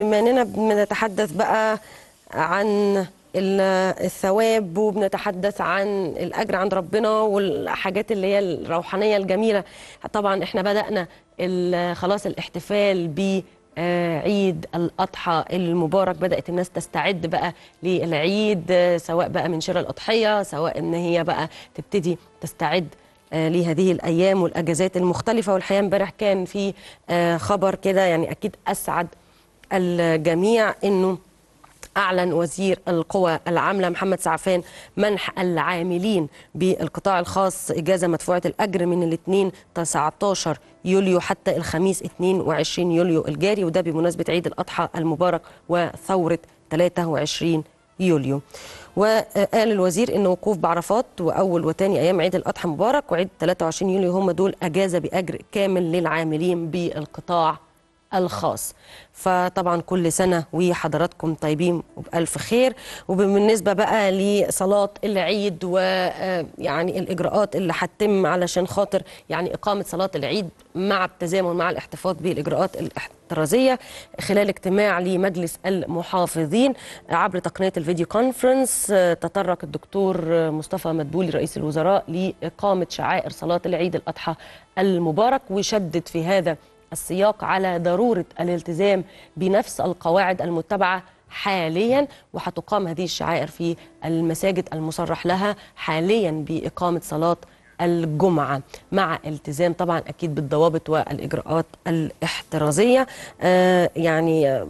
بما اننا بنتحدث بقى عن الثواب وبنتحدث عن الاجر عند ربنا والحاجات اللي هي الروحانيه الجميله طبعا احنا بدانا خلاص الاحتفال ب آه، عيد الأضحى المبارك بدأت الناس تستعد بقى للعيد سواء بقى من شراء الأضحية سواء إن هي بقى تبتدي تستعد آه، لهذه الأيام والأجازات المختلفة والحقيقة امبارح كان في آه، خبر كده يعني أكيد أسعد الجميع أنه أعلن وزير القوى العاملة محمد سعفان منح العاملين بالقطاع الخاص إجازة مدفوعة الأجر من الاثنين 19 يوليو حتى الخميس 22 يوليو الجاري وده بمناسبة عيد الأضحى المبارك وثورة 23 يوليو وقال الوزير ان وقوف بعرفات واول وثاني ايام عيد الاضحى المبارك وعيد 23 يوليو هم دول اجازه باجر كامل للعاملين بالقطاع الخاص فطبعا كل سنة وحضراتكم طيبين وبألف خير وبالنسبة بقى لصلاة العيد ويعني آه، الإجراءات اللي هتتم علشان خاطر يعني إقامة صلاة العيد مع التزامن مع الاحتفاظ بالإجراءات الاحترازية خلال اجتماع لمجلس المحافظين عبر تقنية الفيديو كونفرنس آه، تطرق الدكتور آه، مصطفى مدبولي رئيس الوزراء لإقامة شعائر صلاة العيد الأضحى المبارك وشدد في هذا السياق على ضرورة الالتزام بنفس القواعد المتبعة حاليا وهتقام هذه الشعائر في المساجد المصرح لها حاليا بإقامة صلاة الجمعة مع التزام طبعا أكيد بالضوابط والإجراءات الاحترازية آه يعني آه،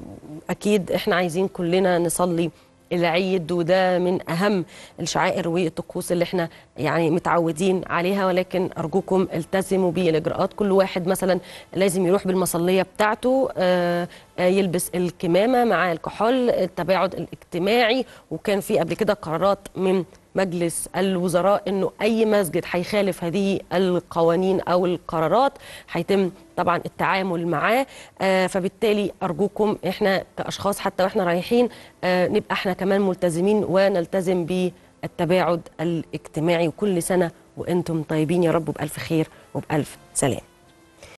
أكيد إحنا عايزين كلنا نصلي العيد وده من أهم الشعائر والطقوس اللي احنا يعني متعودين عليها ولكن أرجوكم التزموا بالإجراءات كل واحد مثلا لازم يروح بالمصلية بتاعته آه، آه، يلبس الكمامة مع الكحول التباعد الاجتماعي وكان في قبل كده قرارات من مجلس الوزراء انه اي مسجد هيخالف هذه القوانين او القرارات هيتم طبعا التعامل معاه آه، فبالتالي ارجوكم احنا كاشخاص حتى واحنا رايحين آه، نبقى احنا كمان ملتزمين ونلتزم بالتباعد الاجتماعي وكل سنه وانتم طيبين يا رب بالف خير وبالف سلام